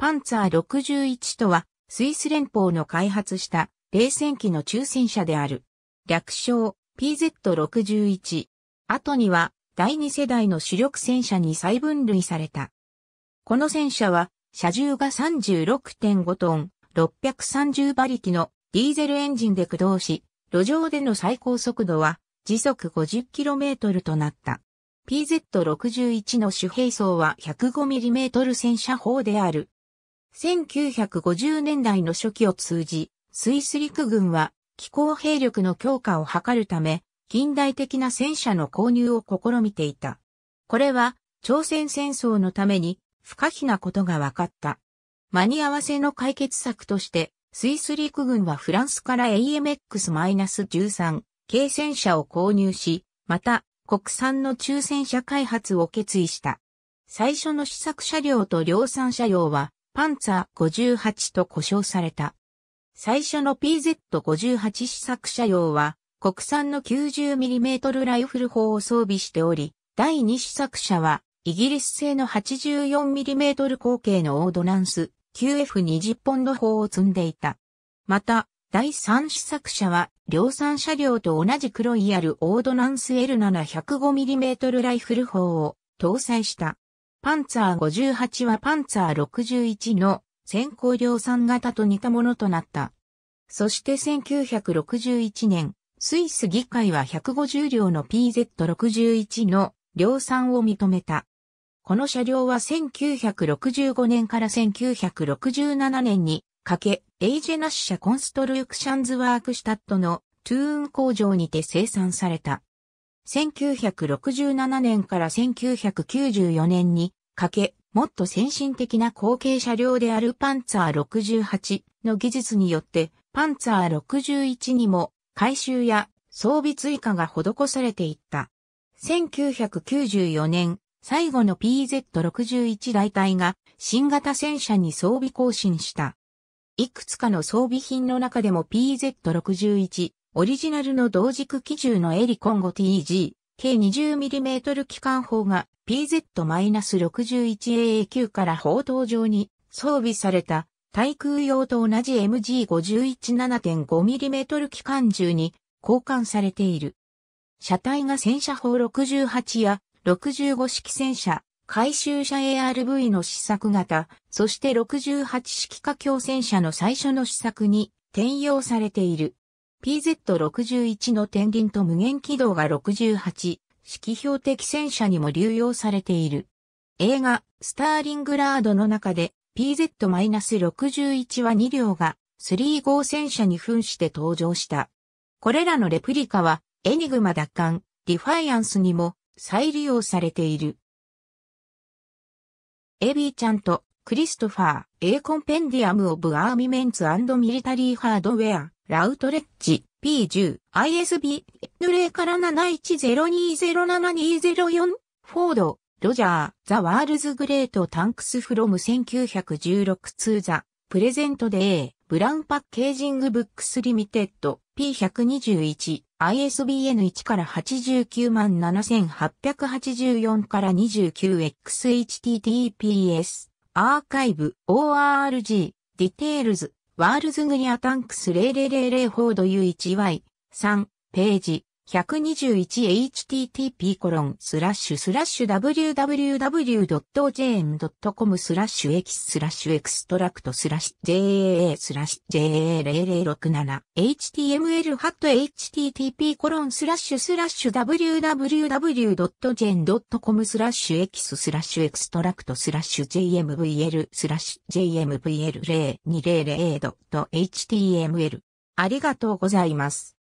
パンツァー61とは、スイス連邦の開発した冷戦機の中戦車である。略称 PZ61。後には第二世代の主力戦車に再分類された。この戦車は、車重が36.5トン、630馬力のディーゼルエンジンで駆動し、路上での最高速度は時速 50km となった。PZ61 の主兵装は 105mm 戦車砲である。1950年代の初期を通じ、スイス陸軍は気候兵力の強化を図るため、近代的な戦車の購入を試みていた。これは、朝鮮戦争のために不可避なことが分かった。間に合わせの解決策として、スイス陸軍はフランスから AMX-13 軽戦車を購入し、また国産の中戦車開発を決意した。最初の試作車両と量産車両はパンツァー58と呼称された。最初の PZ58 試作車用は、国産の 90mm ライフル砲を装備しており、第2試作車は、イギリス製の 84mm 口径のオードナンス QF20 ポンド砲を積んでいた。また、第3試作車は、量産車両と同じ黒いあるオードナンス L7 105mm ライフル砲を搭載した。パンツァー58はパンツァー61の先行量産型と似たものとなった。そして1961年、スイス議会は150両の PZ61 の量産を認めた。この車両は1965年から1967年にかけ、エイジェナッシャ・コンストルークシャンズワークシュタットのトゥーン工場にて生産された。1967年から1994年にかけ、もっと先進的な後継車両であるパンツァー68の技術によって、パンツァー61にも改修や装備追加が施されていった。1994年、最後の PZ61 大隊が新型戦車に装備更新した。いくつかの装備品の中でも PZ61 オリジナルの同軸機銃のエリコン 5TG、計 20mm 機関砲が p z 6 1 a a q から砲塔上に装備された対空用と同じ MG517.5mm 機関銃に交換されている。車体が戦車砲68や65式戦車、回収車 ARV の試作型、そして68式架橋戦車の最初の試作に転用されている。PZ61 の天輪と無限軌道が68、揮標的戦車にも流用されている。映画、スターリングラードの中で PZ-61 は2両が3号戦車に噴して登場した。これらのレプリカはエニグマ奪還、ディファイアンスにも再利用されている。エビーちゃんとクリストファー、A Compendium of Armaments and Military Hardware、ラウトレッジ、P10、ISBN 0から7 1 0 2 0 7 2 0 4フォード、ロジャー、The World's Great Tanks from 1916ツー e プレゼントデー、ブラウンパッケージング・ブックス・リミテッド、P121、ISBN1 から897,884から 29XHTTPS。アーカイブ ORG ディテールズワールズグニアタンクス0000 4ォー U1Y3 ページ 121http コロンスラッシュスラッシュ www.jm.com スラッシュエキスラッシュエクストラクトスラッシュ jaa スラッシュ jaa0067 html ハット http コロンスラッシュスラッシュ www.jen.com スラッシュエススラッシュエクストラクトスラッシュ jmvl スラッシュ jmvl0200.html ありがとうございます。